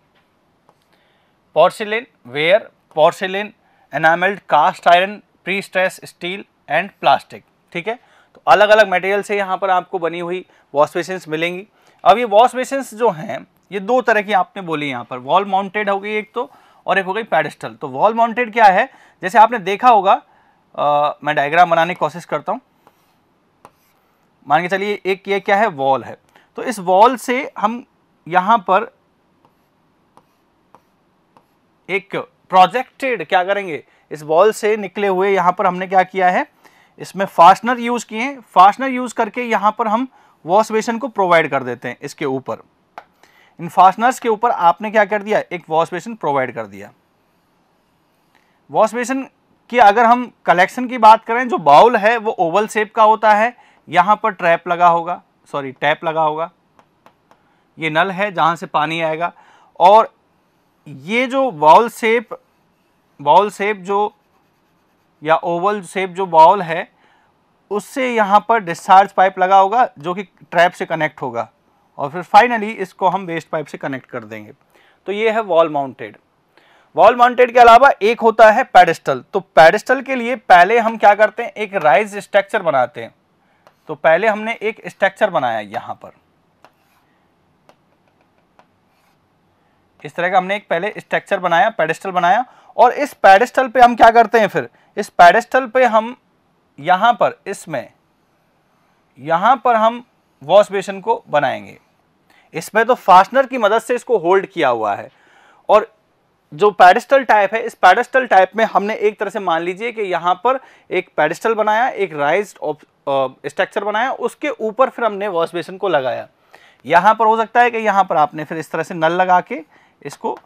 porcelain ware porcelain enamelled cast iron pre stress steel and plastic ठीक है तो अलग अलग मटेरियल से यहाँ पर आपको बनी हुई वॉश बेसिन मिलेंगी अब ये वॉश बेसिन जो हैं ये दो तरह की आपने बोली यहाँ पर वॉल माउंटेड हो गई एक तो और एक हो गई पेडस्टल तो वॉल माउंटेड क्या है जैसे आपने देखा होगा आ, मैं डायग्राम बनाने की कोशिश करता हूँ मान के चलिए एक ये क्या है वॉल है तो इस वॉल से हम यहाँ पर एक प्रोजेक्टेड क्या करेंगे इस वॉल से निकले हुए यहाँ पर हमने क्या किया है इसमें फास्टनर यूज़ किए फास्टनर यूज़ करके यहाँ पर हम वॉश बेसन को प्रोवाइड कर देते हैं इसके ऊपर इन फास्टनर्स के ऊपर आपने क्या कर दिया एक वॉश बेसन प्रोवाइड कर दिया वॉश बेसन की अगर हम कलेक्शन की बात करें जो बाउल है वो ओवल शेप का होता है यहाँ पर ट्रैप लगा होगा सॉरी टैप लगा होगा ये नल है जहाँ से पानी आएगा और ये जो बाउल शेप बाउल शेप जो या ओवल शेप जो बाउल है उससे यहाँ पर डिस्चार्ज पाइप लगा होगा जो कि ट्रैप से कनेक्ट होगा और फिर फाइनली इसको हम वेस्ट पाइप से कनेक्ट कर देंगे तो ये है वॉल माउंटेड वॉल माउंटेड के अलावा एक होता है पेडिस्टल तो पेडिस्टल के लिए पहले हम क्या करते हैं एक राइज स्ट्रक्चर बनाते हैं तो पहले हमने एक स्ट्रक्चर बनाया यहाँ पर इस तरह का हमने एक पहले स्ट्रक्चर बनाया पेडिस्टल बनाया और इस पेडिस्टल पे हम क्या करते हैं फिर इस पेडिस्टल पे हम यहाँ पर इसमें यहाँ पर हम वॉश बेसन को बनाएंगे इसमें तो फास्टनर की मदद से इसको होल्ड किया हुआ है और जो पेडिस्टल टाइप है इस पेडिस्टल टाइप में हमने एक तरह से मान लीजिए कि यहाँ पर एक पेडिस्टल बनाया एक राइज स्ट्रक्चर बनाया उसके ऊपर फिर हमने वॉश बेसन को लगाया यहाँ पर हो सकता है कि यहाँ पर आपने फिर इस तरह से नल लगा के इसको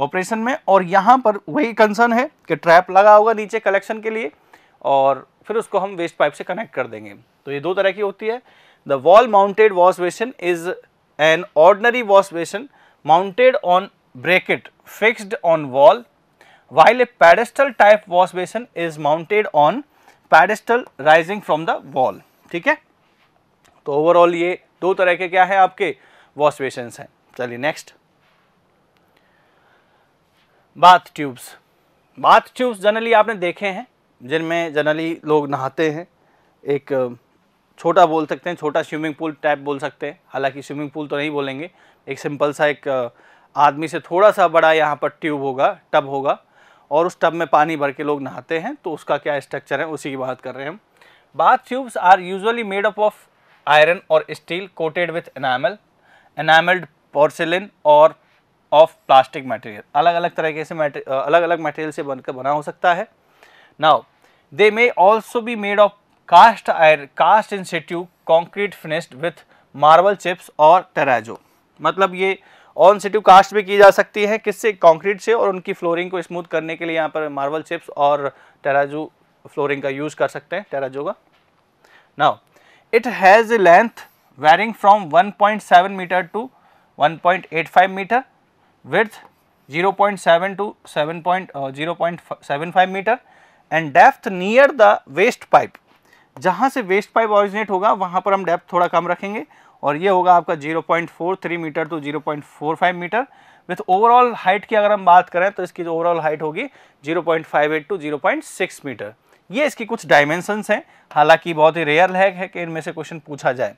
ऑपरेशन में और यहाँ पर वही कंसर्न है कि ट्रैप लगा होगा नीचे कलेक्शन के लिए और फिर उसको हम वेस्ट पाइप से कनेक्ट कर देंगे तो ये दो तरह की होती है the wall mounted wash basin is an ordinary wash basin mounted on bracket fixed on wall while a pedestal type wash basin is mounted on pedestal rising from the wall ठीक है तो ओवरऑल ये दो तरह के क्या है आपके वॉश बेसन हैं चलिए next bath tubes bath tubes generally आपने देखे हैं जिनमें जनरली लोग नहाते हैं एक छोटा बोल सकते हैं छोटा स्विमिंग पूल टाइप बोल सकते हैं हालांकि स्विमिंग पूल तो नहीं बोलेंगे एक सिंपल सा एक आदमी से थोड़ा सा बड़ा यहाँ पर ट्यूब होगा टब होगा और उस टब में पानी भर के लोग नहाते हैं तो उसका क्या स्ट्रक्चर है उसी की बात कर रहे हैं हम bath tubes are usually made up of iron or steel coated with enamel enamelled porcelain or of plastic material अलग अलग तरीके से अलग अलग मटेरियल से बनकर बना हो सकता है Now, they may also be made of cast iron, cast in situ concrete finished with marble chips or terrazzo. मतलब ये ऑन सिटी कास्ट भी की जा सकती है किससे कंक्रीट से और उनकी फ्लोरिंग को स्मूथ करने के लिए यहाँ पर मार्बल चिप्स और टेराजू फ्लोरिंग का यूज़ कर सकते हैं टेराजो का now it has a length varying from 1.7 metre to 1.85 metre with 0.7 to 7.0.75 0.75 metre and depth near the waste pipe जहाँ से वेस्ट पाइप ऑरिजिनेट होगा वहाँ पर हम डेप्थ थोड़ा कम रखेंगे और ये होगा आपका 0.43 metre to 0.45 metre with overall height की अगर हम बात करें तो इसकी जो ओवरऑल हाइट होगी 0.58 टू 0.6 मीटर ये इसकी कुछ डायमेंशंस हैं हालांकि बहुत ही रेयर लैग है कि इनमें से क्वेश्चन पूछा जाए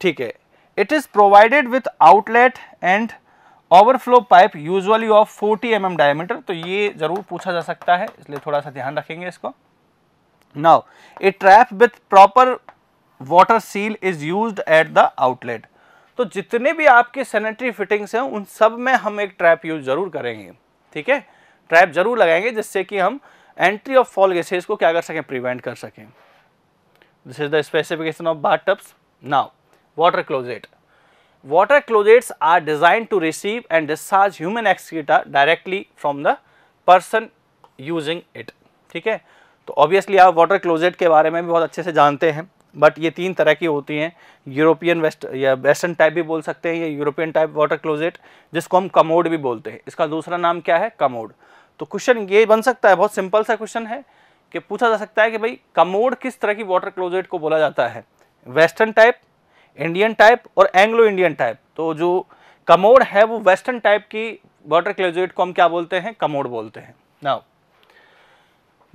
ठीक है it is provided with outlet and overflow pipe usually of 40 m mm diameter तो ये जरूर पूछा जा सकता है इसलिए थोड़ा सा ध्यान रखेंगे इसको now a trap with proper water seal is use at the outlet तो जितने भी आपके सैनिटरी फिटिंग्स हैं उन सब में हम एक ट्रैप यूज जरूर करेंगे ठीक है ट्रैप जरूर लगाएंगे जिससे कि हम एंट्री ऑफ फॉल गैसेज को क्या कर सकें प्रिवेंट कर सकें this is the specification of bath tubs now water closet Water closets are designed to receive and discharge human excreta directly from the person using it. ठीक है तो obviously आप वाटर क्लोजेट के बारे में भी बहुत अच्छे से जानते हैं बट ये तीन तरह की होती हैं यूरोपियन वेस्ट या वेस्टर्न टाइप भी बोल सकते हैं या यूरोपियन टाइप वाटर क्लोजेट जिसको हम कमोड भी बोलते हैं इसका दूसरा नाम क्या है कमोड तो क्वेश्चन ये बन सकता है बहुत सिंपल सा क्वेश्चन है कि पूछा जा सकता है कि भाई कमोड किस तरह की वाटर क्लोजेट को बोला जाता है वेस्टर्न टाइप इंडियन टाइप और एंग्लो इंडियन टाइप तो जो कमोड है वो वेस्टर्न टाइप की वाटर क्लोजेट को हम क्या बोलते हैं कमोड बोलते हैं now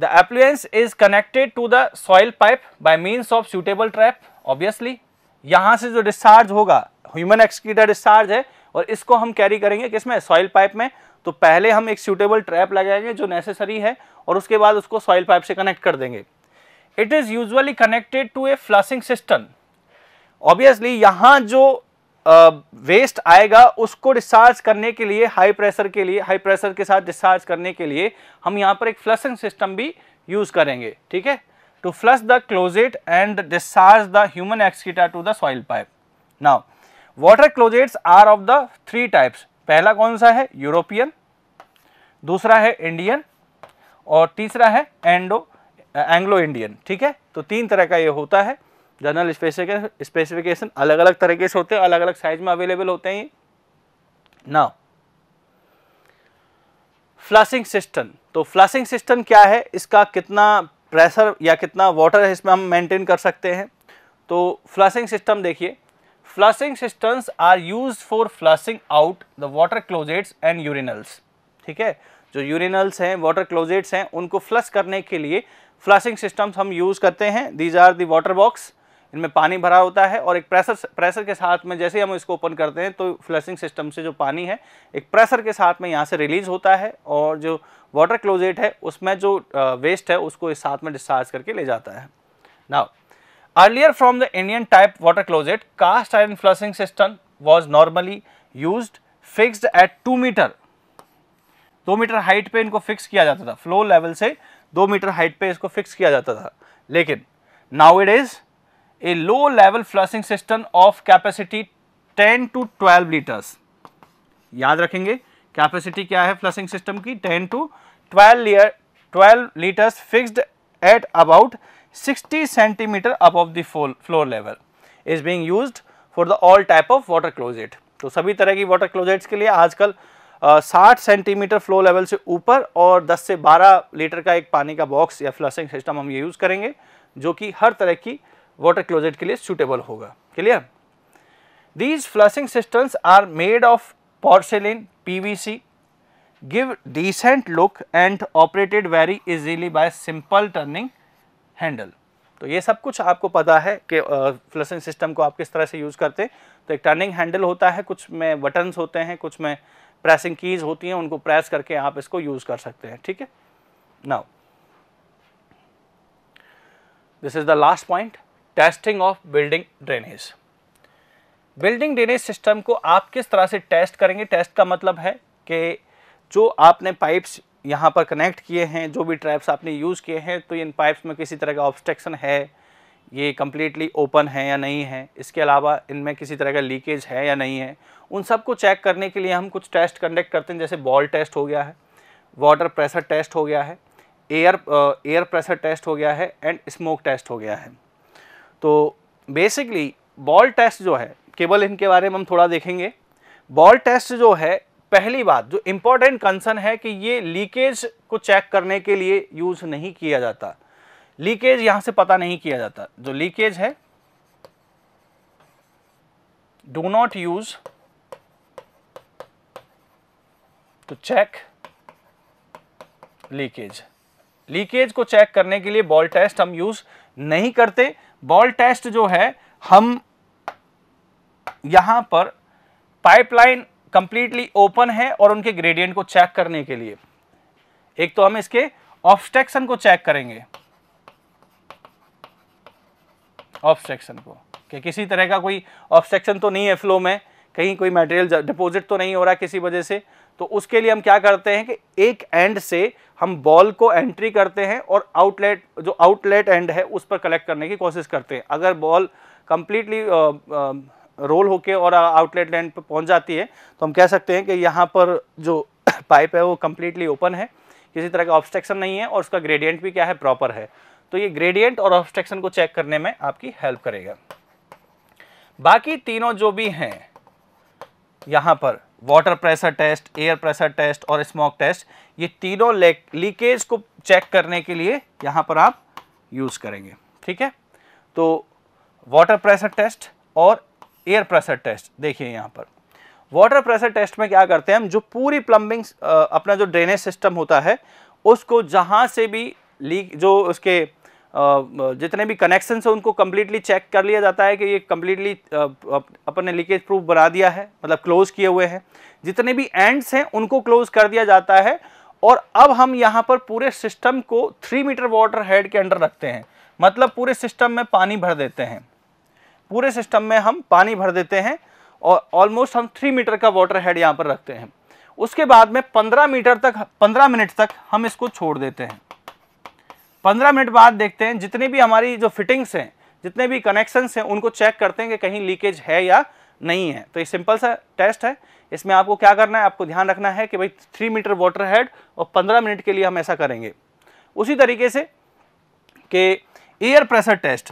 the appliance is connected to the soil pipe by means of suitable trap obviously यहाँ से जो डिस्चार्ज होगा ह्यूमन एक्सक्रीटर डिस्चार्ज है और इसको हम कैरी करेंगे किसमें सॉइल पाइप में तो पहले हम एक सूटेबल ट्रैप लगाएंगे जो नेसेसरी है और उसके बाद उसको सॉइल पाइप से कनेक्ट कर देंगे it is usually connected to a flushing system obviously यहाँ जो वेस्ट आएगा उसको डिस्चार्ज करने के लिए हाई प्रेशर के लिए हाई प्रेशर के साथ डिस्चार्ज करने के लिए हम यहाँ पर एक फ्लशिंग सिस्टम भी यूज़ करेंगे ठीक है to flush the closet and discharge the human excreta to the soil pipe now water closets are of the three types पहला कौन सा है यूरोपियन दूसरा है इंडियन और तीसरा है एंडो एंग्लो इंडियन ठीक है तो तीन तरह का ये होता है जनरल स्पेसिफिकेशन अलग अलग तरीके से होते हैं अलग अलग साइज में अवेलेबल होते हैं नाउ फ्लशिंग सिस्टम तो फ्लशिंग सिस्टम क्या है इसका कितना प्रेशर या कितना वाटर है इसमें हम मेंटेन कर सकते हैं तो फ्लशिंग सिस्टम देखिए flushing systems are use for flushing out the water closets and urinals ठीक है जो यूरिनल्स हैं वाटर क्लोजेट्स हैं उनको फ्लश करने के लिए फ्लशिंग सिस्टम्स हम यूज़ करते हैं these are the water box इनमें पानी भरा होता है और एक प्रेशर प्रेशर के साथ में जैसे हम इसको ओपन करते हैं तो फ्लशिंग सिस्टम से जो पानी है एक प्रेशर के साथ में यहाँ से रिलीज़ होता है और जो वाटर क्लोजेट है उसमें जो वेस्ट है उसको इस साथ में डिस्चार्ज करके ले जाता है now earlier from the Indian type water closet cast iron flushing system was normally use fixed at two metre दो मीटर हाइट पे इनको फिक्स किया जाता था फ्लो लेवल से दो मीटर हाइट पे इसको फिक्स किया जाता था लेकिन now it is a low level flushing system of capacity 10 to 12 liters याद रखेंगे कैपेसिटी क्या है फ्लशिंग सिस्टम की 10 to 12 litre 12 litres fixed at about 60 centimetre above the floor level is being used for the all type of water closet तो सभी तरह की water closets के लिए आजकल साठ सेंटीमीटर फ्लो लेवल से ऊपर और 10 से 12 लीटर का एक पानी का बॉक्स या फ्लशिंग सिस्टम हम ये यूज़ करेंगे जो कि हर तरह की वाटर क्लोजेट के लिए सूटेबल होगा clear these flushing systems are made of porcelain PVC give decent look and operated very easily by simple turning handle तो ये सब कुछ आपको पता है कि फ्लशिंग सिस्टम को आप किस तरह से यूज़ करते हैं तो एक टर्निंग हैंडल होता है कुछ में बटन्स होते हैं कुछ में प्रेसिंग कीज़ होती हैं उनको प्रेस करके आप इसको यूज़ कर सकते हैं ठीक है now this is the last point testing of building drainage building drainage system को आप किस तरह से टेस्ट करेंगे टेस्ट का मतलब है कि जो आपने पाइप्स यहाँ पर कनेक्ट किए हैं जो भी ट्रैप्स आपने यूज़ किए हैं तो इन पाइप्स में किसी तरह का ऑब्स्ट्रक्शन है ये कम्प्लीटली ओपन है या नहीं है इसके अलावा इनमें किसी तरह का लीकेज है या नहीं है उन सब को चेक करने के लिए हम कुछ टेस्ट कंडक्ट करते हैं जैसे बॉल टेस्ट हो गया है वाटर प्रेशर टेस्ट हो गया है एयर एयर प्रेशर टेस्ट हो गया है एंड स्मोक टेस्ट हो गया है तो बेसिकली बॉल टेस्ट जो है केवल इनके बारे में हम थोड़ा देखेंगे बॉल टेस्ट जो है पहली बात जो इंपॉर्टेंट कंसर्न है कि ये लीकेज को चेक करने के लिए यूज़ नहीं किया जाता लीकेज यहां से पता नहीं किया जाता जो लीकेज है do not use to check leakage leakage को चेक करने के लिए बॉल टेस्ट हम यूज़ नहीं करते बॉल टेस्ट जो है हम यहां पर पाइपलाइन कंप्लीटली ओपन है और उनके ग्रेडियंट को चेक करने के लिए एक तो हम इसके ऑब्स्ट्रक्शन को चेक करेंगे ऑब्स्ट्रक्शन को कि किसी तरह का कोई ऑब्स्ट्रक्शन तो नहीं है फ्लो में कहीं कोई मटेरियल डिपॉजिट तो नहीं हो रहा किसी वजह से तो उसके लिए हम क्या करते हैं कि एक एंड से हम बॉल को एंट्री करते हैं और आउटलेट जो आउटलेट एंड है उस पर कलेक्ट करने की कोशिश करते हैं अगर बॉल कम्प्लीटली रोल होके और आउटलेट एंड पर पहुंच जाती है तो हम कह सकते हैं कि यहाँ पर जो पाइप है वो कम्प्लीटली ओपन है किसी तरह का ऑब्स्ट्रक्शन नहीं है और उसका ग्रेडियंट भी क्या है प्रॉपर है तो ये ग्रेडियंट और ऑब्स्ट्रक्शन को चेक करने में आपकी हेल्प करेगा बाकी तीनों जो भी हैं यहाँ पर water pressure test air pressure test और स्मोक टेस्ट ये तीनों लीकेज को चेक करने के लिए यहाँ पर आप यूज़ करेंगे ठीक है तो वाटर प्रेशर टेस्ट और एयर प्रेशर टेस्ट देखिए यहाँ पर वाटर प्रेशर टेस्ट में क्या करते हैं हम जो पूरी प्लम्बिंग अपना जो ड्रेनेज सिस्टम होता है उसको जहाँ से भी लीक जो उसके जितने भी कनेक्शन हैं उनको कम्प्लीटली चेक कर लिया जाता है कि ये कम्प्लीटली अपन ने लीकेज प्रूफ बना दिया है मतलब क्लोज़ किए हुए हैं जितने भी एंड्स हैं उनको क्लोज़ कर दिया जाता है और अब हम यहाँ पर पूरे सिस्टम को थ्री मीटर वाटर हेड के अंडर रखते हैं मतलब पूरे सिस्टम में पानी भर देते हैं पूरे सिस्टम में हम पानी भर देते हैं और ऑलमोस्ट हम थ्री मीटर का वाटर हेड यहाँ पर रखते हैं उसके बाद में पंद्रह मीटर तक पंद्रह मिनट तक हम इसको छोड़ देते हैं पंद्रह मिनट बाद देखते हैं जितने भी हमारी जो फिटिंग्स हैं जितने भी कनेक्शंस हैं उनको चेक करते हैं कि कहीं लीकेज है या नहीं है तो ये सिंपल सा टेस्ट है इसमें आपको क्या करना है आपको ध्यान रखना है कि भाई थ्री मीटर वाटर हेड और पंद्रह मिनट के लिए हम ऐसा करेंगे उसी तरीके से कि एयर प्रेशर टेस्ट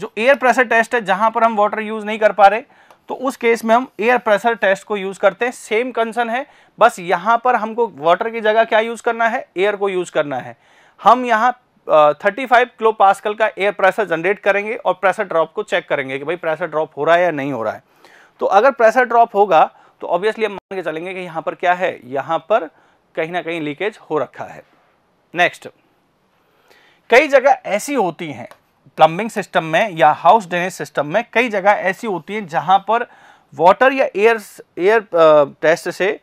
जो एयर प्रेशर टेस्ट है जहाँ पर हम वाटर यूज़ नहीं कर पा रहे तो उस केस में हम एयर प्रेशर टेस्ट को यूज़ करते हैं सेम कंसर्न है बस यहाँ पर हमको वाटर की जगह क्या यूज़ करना है एयर को यूज़ करना है हम यहाँ थर्टी फाइव किलो पासकल का एयर प्रेशर जनरेट करेंगे और प्रेशर ड्रॉप को चेक करेंगे कि भाई प्रेशर ड्रॉप हो रहा है या नहीं हो रहा है तो अगर प्रेशर ड्रॉप होगा तो ऑब्वियसली हम मान के चलेंगे कि यहाँ पर क्या है यहाँ पर कहीं ना कहीं लीकेज हो रखा है नेक्स्ट कई जगह ऐसी होती हैं प्लम्बिंग सिस्टम में या हाउस ड्रेनेज सिस्टम में कई जगह ऐसी होती हैं जहाँ पर वाटर या एयर एयर टेस्ट से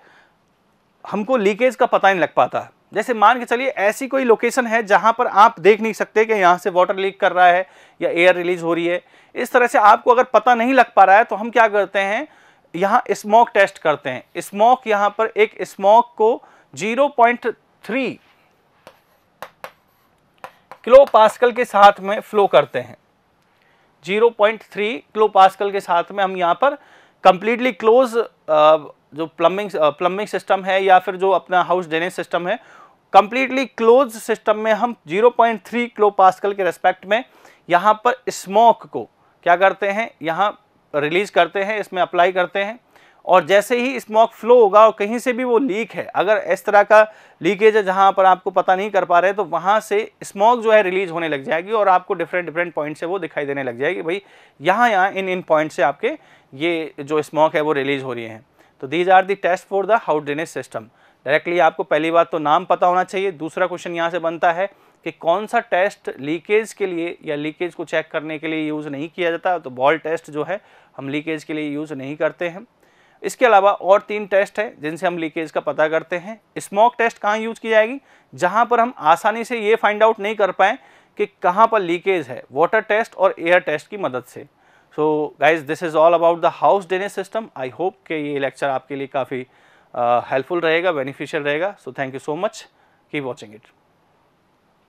हमको लीकेज का पता नहीं लग पाता जैसे मान के चलिए ऐसी कोई लोकेशन है जहाँ पर आप देख नहीं सकते कि यहाँ से वाटर लीक कर रहा है या एयर रिलीज हो रही है इस तरह से आपको अगर पता नहीं लग पा रहा है तो हम क्या करते हैं यहाँ स्मोक टेस्ट करते हैं स्मोक यहाँ पर एक स्मोक को 0.3 किलो पास्कल के साथ में फ्लो करते हैं 0.3 किलो पास्कल के साथ में हम यहाँ पर कंप्लीटली क्लोज जो प्लम्बिंग प्लम्बिंग सिस्टम है या फिर जो अपना हाउस ड्रेनेज सिस्टम है कंप्लीटली क्लोज सिस्टम में हम 0.3 किलो पास्कल के रेस्पेक्ट में यहाँ पर स्मोक को क्या करते हैं यहाँ रिलीज करते हैं इसमें अप्लाई करते हैं और जैसे ही स्मोक फ्लो होगा और कहीं से भी वो लीक है अगर इस तरह का लीकेज है जहाँ पर आपको पता नहीं कर पा रहे तो वहाँ से स्मोक जो है रिलीज होने लग जाएगी और आपको डिफरेंट डिफरेंट पॉइंट से वो दिखाई देने लग जाएगी भाई यहाँ यहाँ इन इन पॉइंट से आपके ये जो स्मोक है वो रिलीज हो रही है तो these are the test for the house drainage system directly आपको पहली बात तो नाम पता होना चाहिए दूसरा क्वेश्चन यहाँ से बनता है कि कौन सा टेस्ट लीकेज के लिए या लीकेज को चेक करने के लिए यूज़ नहीं किया जाता तो बॉल टेस्ट जो है हम लीकेज के लिए यूज़ नहीं करते हैं इसके अलावा और तीन टेस्ट हैं जिनसे हम लीकेज का पता करते हैं स्मोक टेस्ट कहाँ यूज़ की जाएगी जहाँ पर हम आसानी से ये फाइंड आउट नहीं कर पाएँ कि कहाँ पर लीकेज है वाटर टेस्ट और एयर टेस्ट की मदद से so guys this is all about the house drainage system I hope कि ये लेक्चर आपके लिए काफ़ी हेल्पफुल uh, रहेगा बेनिफिशियल रहेगा so thank you so much keep watching it